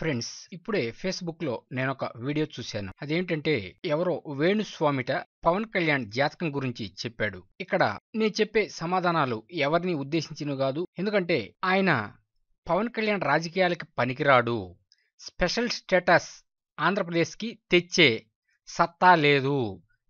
friends ఇప్పుడే Facebook లో నేను ఒక వీడియో చూశాను అదేంటంటే ఎవరో వేణుస్వామిట పవన్ కళ్యాణ్ జాతకం గురించి చెప్పాడు ఇక్కడ నేను చెప్పే సమాధానాలు ఎవరిని ఉద్దేశించినవి కాదు ఎందుకంటే ఆయన పవన్ కళ్యాణ్ రాజకీయాలకి పనికిరాడు స్పెషల్ స్టేటస్ ఆంధ్రప్రదేశ్కి తెచ్చే సత్తా లేదు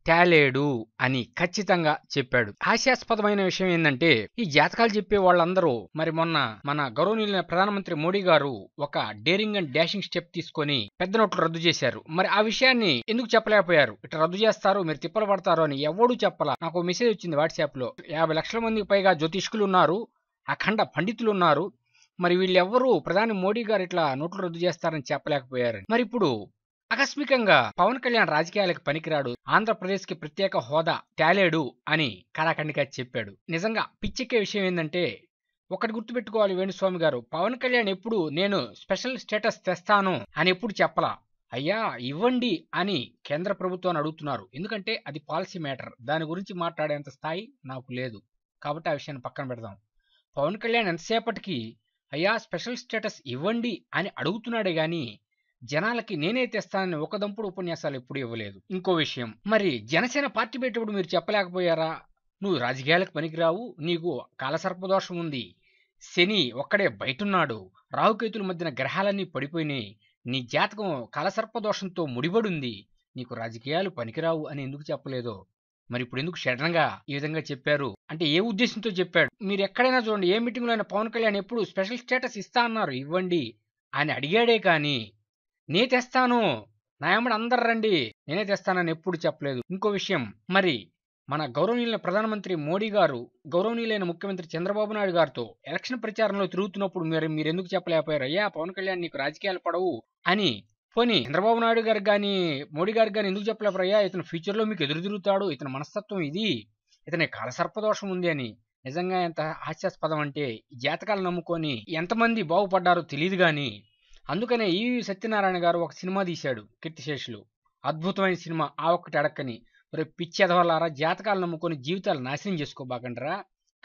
తేలేడు అని ఖచ్చితంగా చెప్పాడు హాస్యాస్పదమైన విషయం ఏంటంటే ఈ జాతకాలు చెప్పే వాళ్ళందరూ మరి మొన్న మన గౌరవనీయులైన ప్రధానమంత్రి మోడీ గారు ఒక డేరింగ్ అండ్ డాషింగ్ స్టెప్ తీసుకొని పెద్ద నోట్లు రద్దు చేశారు మరి ఆ విషయాన్ని ఎందుకు చెప్పలేకపోయారు ఇట్లా రద్దు చేస్తారు మీరు తిప్పలు పడతారు అని ఎవడూ చెప్పలా నాకు మెసేజ్ వచ్చింది వాట్సాప్ లో యాభై లక్షల మందికి పైగా జ్యోతిష్కులు ఉన్నారు అఖండ పండితులు ఉన్నారు మరి వీళ్ళెవ్వరూ ప్రధాని మోడీ గారు ఇట్లా నోట్లు రద్దు చేస్తారని చెప్పలేకపోయారు మరి ఇప్పుడు ఆకస్మికంగా పవన్ కళ్యాణ్ రాజకీయాలకు పనికిరాడు ఆంధ్రప్రదేశ్ కి ప్రత్యేక హోదా తేలేడు అని కరాఖండిగా చెప్పాడు నిజంగా పిచ్చెక్కే విషయం ఏంటంటే ఒకటి గుర్తుపెట్టుకోవాలి వేణుస్వామి గారు పవన్ కళ్యాణ్ ఎప్పుడు నేను స్పెషల్ స్టేటస్ తెస్తాను అని ఎప్పుడు చెప్పలా అయ్యా ఇవ్వండి అని కేంద్ర ప్రభుత్వాన్ని అడుగుతున్నారు ఎందుకంటే అది పాలసీ మ్యాటర్ దాని గురించి మాట్లాడేంత స్థాయి నాకు లేదు కాబట్టి ఆ విషయాన్ని పక్కన పెడదాం పవన్ కళ్యాణ్ ఎంతసేపటికి అయ్యా స్పెషల్ స్టేటస్ ఇవ్వండి అని అడుగుతున్నాడే కానీ జనాలకి నేనే తెస్తానని ఒకదంపుడు ఉపన్యాసాలు ఎప్పుడూ ఇవ్వలేదు ఇంకో విషయం మరి జనసేన పార్టీ పెట్టేప్పుడు మీరు చెప్పలేకపోయారా నువ్వు రాజకీయాలకు పనికిరావు నీకు కాలసర్పదోషం ఉంది శని ఒక్కడే బయటున్నాడు రాహుకేతుల మధ్యన గ్రహాలన్నీ పడిపోయినాయి నీ జాతకం కాలసర్పదోషంతో ముడిపడుంది నీకు రాజకీయాలు పనికిరావు అని ఎందుకు చెప్పలేదో మరి ఇప్పుడు ఎందుకు సడన్గా ఈ విధంగా చెప్పారు అంటే ఏ ఉద్దేశంతో చెప్పాడు మీరు ఎక్కడైనా చూడండి ఏ మీటింగ్లో అయినా పవన్ కళ్యాణ్ ఎప్పుడు స్పెషల్ స్టేటస్ ఇస్తా అన్నారు ఇవ్వండి ఆయన అడిగాడే కానీ నే తెస్తాను నాయమ్మడు అందరు రండి నేనే తెస్తానని ఎప్పుడు చెప్పలేదు ఇంకో విషయం మరి మన గౌరవనీయులైన ప్రధానమంత్రి మోడీ గారు గౌరవనీయులైన ముఖ్యమంత్రి చంద్రబాబు నాయుడు గారితో ఎలక్షన్ ప్రచారంలో తిరుగుతున్నప్పుడు మీరు మీరెందుకు చెప్పలేకపోయారు అయ్యా పవన్ కళ్యాణ్ నీకు రాజకీయాలు పడవు అని పోనీ చంద్రబాబు నాయుడు గారు కానీ మోడీ గారు కానీ ఎందుకు చెప్పలేకపోయారు అయ్యా ఇతను ఫ్యూచర్లో మీకు ఎదురు తిరుగుతాడు ఇతని మనస్తత్వం ఇది ఇతని కాలసర్పదోషం ఉంది అని నిజంగా ఎంత హాస్యాస్పదం అంటే జాతకాలు నమ్ముకొని ఎంతమంది బాగుపడ్డారో తెలియదు కానీ అందుకనే ఈవి సత్యనారాయణ గారు ఒక సినిమా తీశాడు కీర్తిశేషులు అద్భుతమైన సినిమా ఆ ఒక్కటి అడక్కని మరి పిచ్చి ఎదవలారా జాతకాలు నమ్ముకొని జీవితాలు నాశనం చేసుకోబాకండరా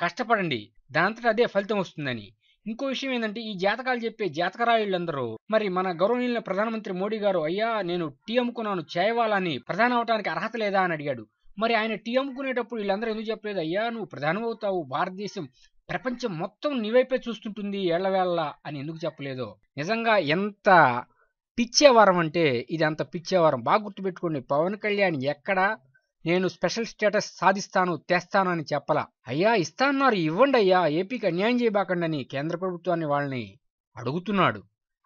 కష్టపడండి దానంతటా అదే ఫలితం వస్తుందని ఇంకో విషయం ఏంటంటే ఈ జాతకాలు చెప్పే జాతకరాయుళ్ళందరూ మరి మన గౌరవనీయుల ప్రధానమంత్రి మోడీ గారు అయ్యా నేను టీ అమ్ముకున్నాను చేయవాలని ప్రధాన అవటానికి అర్హత లేదా అని అడిగాడు మరి ఆయన టీ అమ్ముకునేటప్పుడు వీళ్ళందరూ ఎందుకు చెప్పలేదు అయ్యా నువ్వు ప్రధానం అవుతావు భారతదేశం ప్రపంచం మొత్తం నీవైపే చూస్తుంటుంది ఏళ్ళవేళ్ళ అని ఎందుకు చెప్పలేదో నిజంగా ఎంత పిచ్చేవారం అంటే ఇది అంత పిచ్చేవారం బాగా గుర్తుపెట్టుకోండి పవన్ కళ్యాణ్ ఎక్కడ నేను స్పెషల్ స్టేటస్ సాధిస్తాను తెస్తాను అని చెప్పలా అయ్యా ఇస్తాన్నారు ఇవ్వండి అయ్యా ఏపీకి అన్యాయం చేయబాకండని కేంద్ర ప్రభుత్వాన్ని వాళ్ళని అడుగుతున్నాడు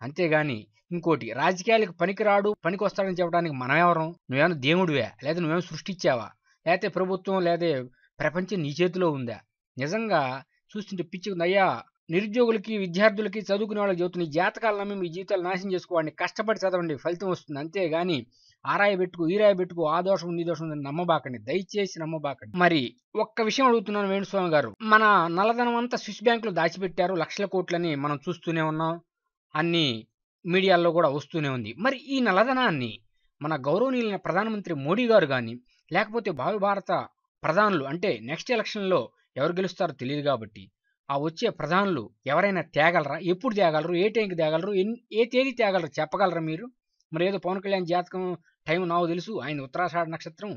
అంతేగాని ఇంకోటి రాజకీయాలకు పనికిరాడు పనికొస్తాడని చెప్పడానికి మనమేవరం నువ్వేమో దేవుడివే లేదా నువ్వేమో సృష్టించావా లేకపోతే ప్రభుత్వం లేదా ప్రపంచం నీ చేతిలో ఉందా నిజంగా చూస్తుంటే అయ్యా నిరుద్యోగులకి విద్యార్థులకి చదువుకునే వాళ్ళకి చెబుతున్న ఈ జాతకాలు నమ్మి మీ జీవితాలు నాశనం చేసుకోవాలని కష్టపడి చదవండి ఫలితం వస్తుంది అంతేగాని రాయి పెట్టుకు ఈరాయి పెట్టుకు ఆ దోషం ఉంది దోషం ఉందని నమ్మబాకండి దయచేసి నమ్మబాకండి మరి ఒక్క విషయం అడుగుతున్నాను వేణుస్వామి గారు మన నల్లధనం అంతా స్విస్ బ్యాంకులో దాచిపెట్టారు లక్షల కోట్లని మనం చూస్తూనే ఉన్నాం అన్ని మీడియాల్లో కూడా వస్తూనే ఉంది మరి ఈ నల్లధనాన్ని మన గౌరవనీయులైన ప్రధానమంత్రి మోడీ గారు కానీ లేకపోతే భావి భారత ప్రధానులు అంటే నెక్స్ట్ ఎలక్షన్లో ఎవరు గెలుస్తారో తెలియదు కాబట్టి ఆ వచ్చే ప్రధానులు ఎవరైనా తేగలరా ఎప్పుడు తేగలరు ఏ టైంకి తేగలరు ఏ తేదీ తేగలరు చెప్పగలరా మీరు మరి ఏదో పవన్ కళ్యాణ్ జాతకం టైం నాకు తెలుసు ఆయన ఉత్తరాషాఢ నక్షత్రం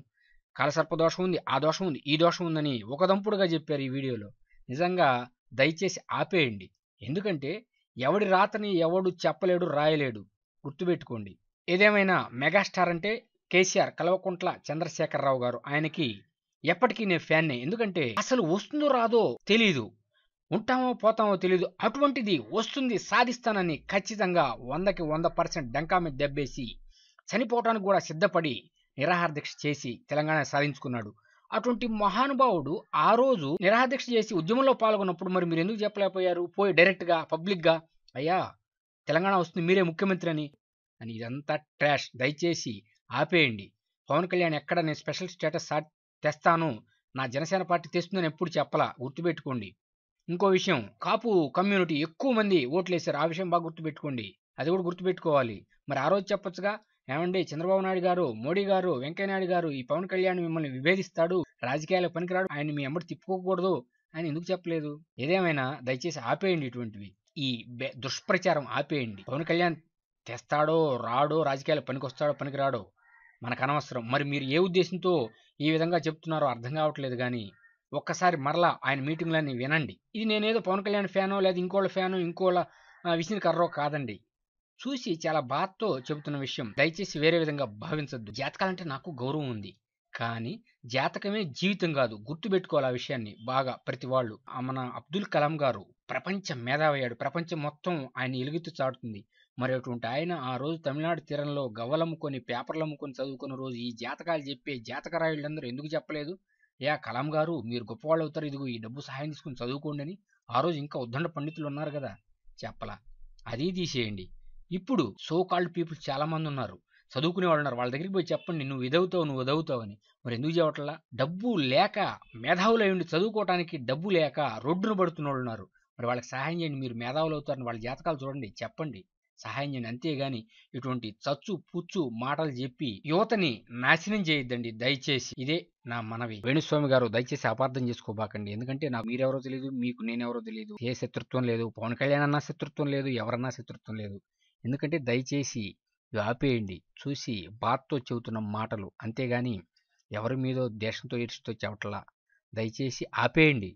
కలసర్ప దోషం ఉంది ఆ దోషం ఉంది ఈ దోషం ఉందని ఒక దంపుడుగా చెప్పారు ఈ వీడియోలో నిజంగా దయచేసి ఆపేయండి ఎందుకంటే ఎవడి రాతని ఎవడు చెప్పలేడు రాయలేడు గుర్తుపెట్టుకోండి ఏదేమైనా మెగాస్టార్ అంటే కేసీఆర్ కల్వకుంట్ల చంద్రశేఖరరావు గారు ఆయనకి ఎప్పటికీ నేను ఫ్యాన్నే ఎందుకంటే అసలు వస్తుందో రాదో తెలీదు ఉంటామో పోతామో తెలీదు అటువంటిది వస్తుంది సాధిస్తానని ఖచ్చితంగా వందకి వంద పర్సెంట్ డంకామె దెబ్బేసి చనిపోవటానికి కూడా సిద్ధపడి నిరాహారదీక్ష చేసి తెలంగాణ సాధించుకున్నాడు అటువంటి మహానుభావుడు ఆ రోజు నిరాహారదీక్ష చేసి ఉద్యమంలో పాల్గొన్నప్పుడు మరి మీరు ఎందుకు చెప్పలేకపోయారు పోయి డైరెక్ట్గా పబ్లిక్గా అయ్యా తెలంగాణ వస్తుంది మీరే ముఖ్యమంత్రి అని అని ఇదంతా ట్రాష్ దయచేసి ఆపేయండి పవన్ కళ్యాణ్ ఎక్కడ నేను స్పెషల్ స్టేటస్ తెస్తాను నా జనసేన పార్టీ తెస్తుందని ఎప్పుడు చెప్పలా గుర్తుపెట్టుకోండి ఇంకో విషయం కాపు కమ్యూనిటీ ఎక్కువ మంది ఓట్లేశారు ఆ విషయం బాగా గుర్తుపెట్టుకోండి అది కూడా గుర్తుపెట్టుకోవాలి మరి ఆ రోజు చెప్పొచ్చుగా ఏమండి చంద్రబాబు నాయుడు గారు మోడీ గారు వెంకయ్యనాయుడు గారు ఈ పవన్ కళ్యాణ్ మిమ్మల్ని విభేదిస్తాడు రాజకీయాలకు పనికిరాడు ఆయన మీ అమ్మటి తిప్పుకోకూడదు అని ఎందుకు చెప్పలేదు ఏదేమైనా దయచేసి ఆపేయండి ఇటువంటివి ఈ దుష్ప్రచారం ఆపేయండి పవన్ కళ్యాణ్ తెస్తాడో రాడో రాజకీయాలు వస్తాడో పనికిరాడో మనకు అనవసరం మరి మీరు ఏ ఉద్దేశంతో ఈ విధంగా చెప్తున్నారో అర్థం కావట్లేదు కానీ ఒక్కసారి మరలా ఆయన మీటింగ్లన్నీ వినండి ఇది నేనేదో పవన్ కళ్యాణ్ ఫ్యానో లేదా ఇంకోళ్ళ ఫ్యానో ఇంకోళ్ళ విసిన కర్రో కాదండి చూసి చాలా బాధతో చెబుతున్న విషయం దయచేసి వేరే విధంగా భావించద్దు జాతకాలంటే నాకు గౌరవం ఉంది కానీ జాతకమే జీవితం కాదు గుర్తుపెట్టుకోవాలి ఆ విషయాన్ని బాగా ప్రతి వాళ్ళు మన అబ్దుల్ కలాం గారు ప్రపంచ మేధావయ్యాడు ప్రపంచం మొత్తం ఆయన ఎలుగుతూ చాటుతుంది మరటువంటి ఆయన ఆ రోజు తమిళనాడు తీరంలో గవ్వలమ్ముకొని పేపర్లమ్ముకొని చదువుకున్న రోజు ఈ జాతకాలు చెప్పే జాతకరాయుళ్ళందరూ ఎందుకు చెప్పలేదు యా కలాం గారు మీరు గొప్పవాళ్ళు అవుతారు ఇదిగో ఈ డబ్బు సహాయం తీసుకుని చదువుకోండి అని ఆ రోజు ఇంకా ఉద్దండ పండితులు ఉన్నారు కదా చెప్పలా అది తీసేయండి ఇప్పుడు సో కాల్డ్ పీపుల్ చాలామంది ఉన్నారు చదువుకునే వాళ్ళు ఉన్నారు వాళ్ళ దగ్గరికి పోయి చెప్పండి నువ్వు ఇదవుతావు నువ్వు వదవుతావు అని మరి ఎందుకు చెప్పట్లా డబ్బు లేక మేధావులు అయ్యండి చదువుకోవటానికి డబ్బు లేక రోడ్డును పడుతున్న వాళ్ళు ఉన్నారు మరి వాళ్ళకి సహాయం చేయండి మీరు మేధావులు అవుతారని వాళ్ళ జాతకాలు చూడండి చెప్పండి సహాయం చేయండి అంతేగాని ఇటువంటి చచ్చు పుచ్చు మాటలు చెప్పి యువతని నాశనం చేయొద్దండి దయచేసి ఇదే నా మనవి వేణుస్వామి గారు దయచేసి అపార్థం చేసుకోబాకండి ఎందుకంటే నాకు మీరెవరో తెలియదు మీకు నేనెవరో తెలియదు ఏ శత్రుత్వం లేదు పవన్ కళ్యాణ్ అన్న శత్రుత్వం లేదు ఎవరన్నా శత్రుత్వం లేదు ఎందుకంటే దయచేసి ఆపేయండి చూసి బాధతో చెబుతున్న మాటలు అంతేగాని ఎవరి మీదో దేశంతో ఈడ్చుతో చెప్పట్లా దయచేసి ఆపేయండి